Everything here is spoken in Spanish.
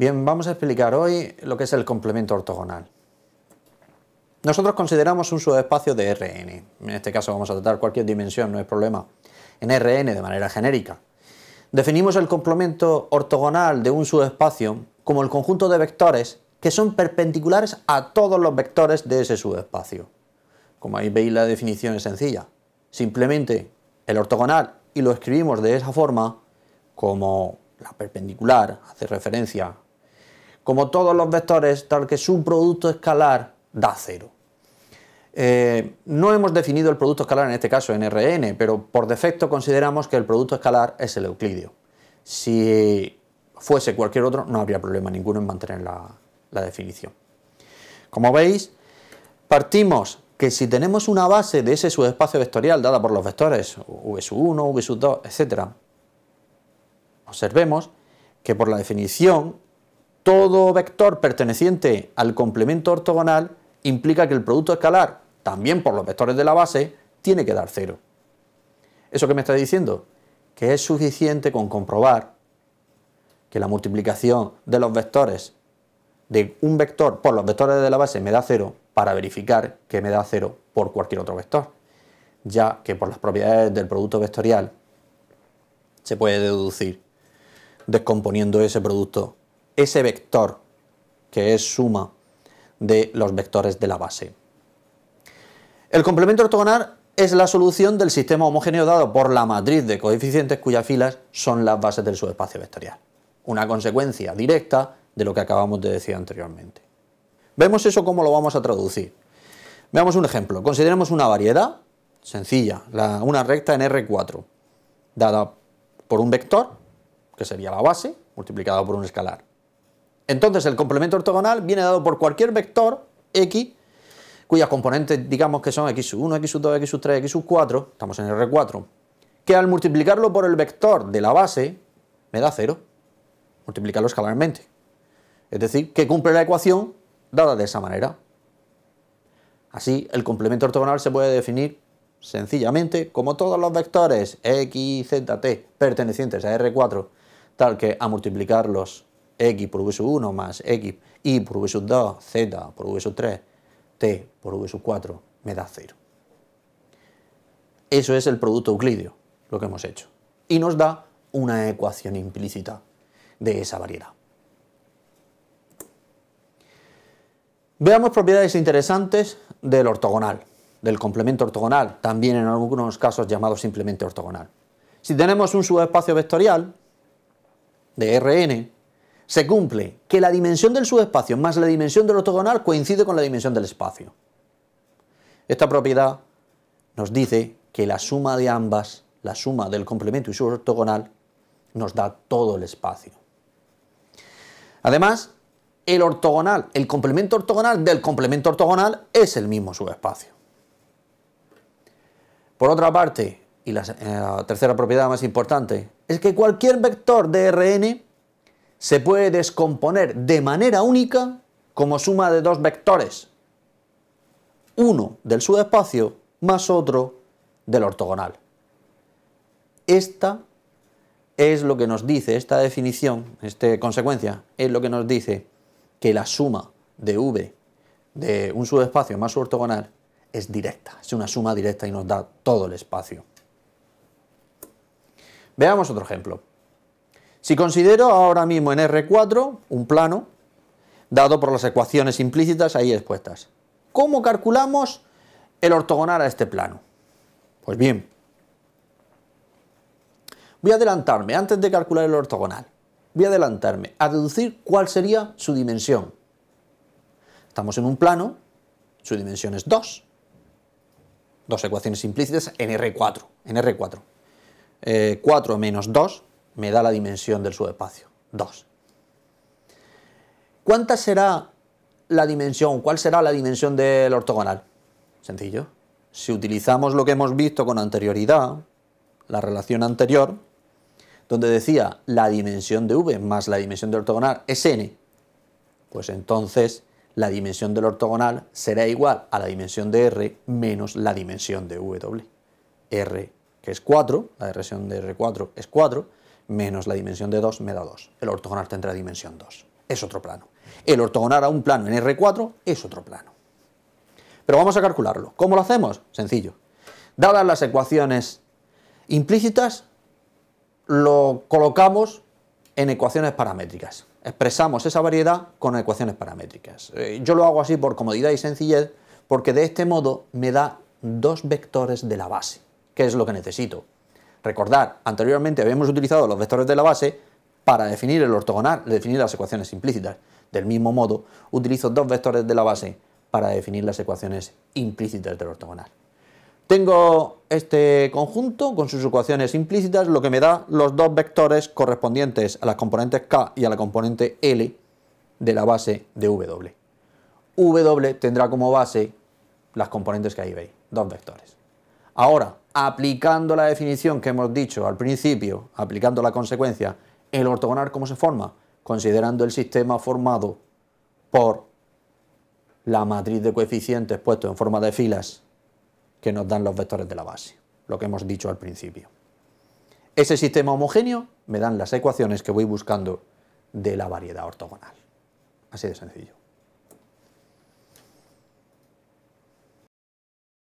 Bien, vamos a explicar hoy lo que es el complemento ortogonal. Nosotros consideramos un subespacio de Rn. En este caso vamos a tratar cualquier dimensión, no es problema. En Rn de manera genérica. Definimos el complemento ortogonal de un subespacio como el conjunto de vectores que son perpendiculares a todos los vectores de ese subespacio. Como ahí veis la definición es sencilla. Simplemente el ortogonal y lo escribimos de esa forma como la perpendicular hace referencia como todos los vectores, tal que su producto escalar da cero. Eh, no hemos definido el producto escalar en este caso en RN, pero por defecto consideramos que el producto escalar es el euclidio. Si fuese cualquier otro, no habría problema ninguno en mantener la, la definición. Como veis, partimos que si tenemos una base de ese subespacio vectorial dada por los vectores v1, v2, etc., observemos que por la definición todo vector perteneciente al complemento ortogonal implica que el producto escalar, también por los vectores de la base, tiene que dar cero. ¿Eso qué me está diciendo? Que es suficiente con comprobar que la multiplicación de los vectores de un vector por los vectores de la base me da cero para verificar que me da cero por cualquier otro vector, ya que por las propiedades del producto vectorial se puede deducir descomponiendo ese producto ese vector, que es suma de los vectores de la base. El complemento ortogonal es la solución del sistema homogéneo dado por la matriz de coeficientes cuyas filas son las bases del subespacio vectorial. Una consecuencia directa de lo que acabamos de decir anteriormente. Vemos eso cómo lo vamos a traducir. Veamos un ejemplo. Consideremos una variedad sencilla, una recta en R4, dada por un vector, que sería la base, multiplicado por un escalar. Entonces el complemento ortogonal viene dado por cualquier vector x cuyas componentes digamos que son x1, x2, x3, x4, estamos en R4, que al multiplicarlo por el vector de la base me da 0, multiplicarlo escalarmente. Es decir, que cumple la ecuación dada de esa manera. Así, el complemento ortogonal se puede definir sencillamente como todos los vectores x, z, t pertenecientes a R4, tal que a multiplicarlos x por v1 más x y por v2, z por v3, t por v4 me da 0. Eso es el producto euclídeo, lo que hemos hecho. Y nos da una ecuación implícita de esa variedad. Veamos propiedades interesantes del ortogonal, del complemento ortogonal, también en algunos casos llamado simplemente ortogonal. Si tenemos un subespacio vectorial de Rn, se cumple que la dimensión del subespacio más la dimensión del ortogonal coincide con la dimensión del espacio. Esta propiedad nos dice que la suma de ambas, la suma del complemento y su ortogonal, nos da todo el espacio. Además, el ortogonal, el complemento ortogonal del complemento ortogonal es el mismo subespacio. Por otra parte, y la eh, tercera propiedad más importante, es que cualquier vector de Rn se puede descomponer de manera única como suma de dos vectores. Uno del subespacio más otro del ortogonal. Esta es lo que nos dice, esta definición, esta consecuencia, es lo que nos dice que la suma de V de un subespacio más su ortogonal es directa, es una suma directa y nos da todo el espacio. Veamos otro ejemplo. Si considero ahora mismo en R4 un plano, dado por las ecuaciones implícitas ahí expuestas, ¿cómo calculamos el ortogonal a este plano? Pues bien, voy a adelantarme, antes de calcular el ortogonal, voy a adelantarme a deducir cuál sería su dimensión. Estamos en un plano, su dimensión es 2, dos ecuaciones implícitas en R4, en R4. 4 eh, menos 2 me da la dimensión del subespacio. 2. ¿Cuánta será la dimensión? ¿Cuál será la dimensión del ortogonal? Sencillo. Si utilizamos lo que hemos visto con anterioridad, la relación anterior, donde decía la dimensión de v más la dimensión del ortogonal es n, pues entonces la dimensión del ortogonal será igual a la dimensión de r menos la dimensión de w r, que es 4, la dimensión de r4 es 4, menos la dimensión de 2 me da 2. El ortogonal tendrá dimensión 2. Es otro plano. El ortogonal a un plano en R4 es otro plano. Pero vamos a calcularlo. ¿Cómo lo hacemos? Sencillo. Dadas las ecuaciones implícitas, lo colocamos en ecuaciones paramétricas. Expresamos esa variedad con ecuaciones paramétricas. Eh, yo lo hago así por comodidad y sencillez, porque de este modo me da dos vectores de la base, que es lo que necesito. Recordar, anteriormente habíamos utilizado los vectores de la base para definir el ortogonal, definir las ecuaciones implícitas. Del mismo modo, utilizo dos vectores de la base para definir las ecuaciones implícitas del ortogonal. Tengo este conjunto con sus ecuaciones implícitas, lo que me da los dos vectores correspondientes a las componentes K y a la componente L de la base de W. W tendrá como base las componentes que ahí veis, dos vectores. Ahora, aplicando la definición que hemos dicho al principio, aplicando la consecuencia, el ortogonal cómo se forma? Considerando el sistema formado por la matriz de coeficientes puesto en forma de filas que nos dan los vectores de la base, lo que hemos dicho al principio. Ese sistema homogéneo me dan las ecuaciones que voy buscando de la variedad ortogonal. Así de sencillo.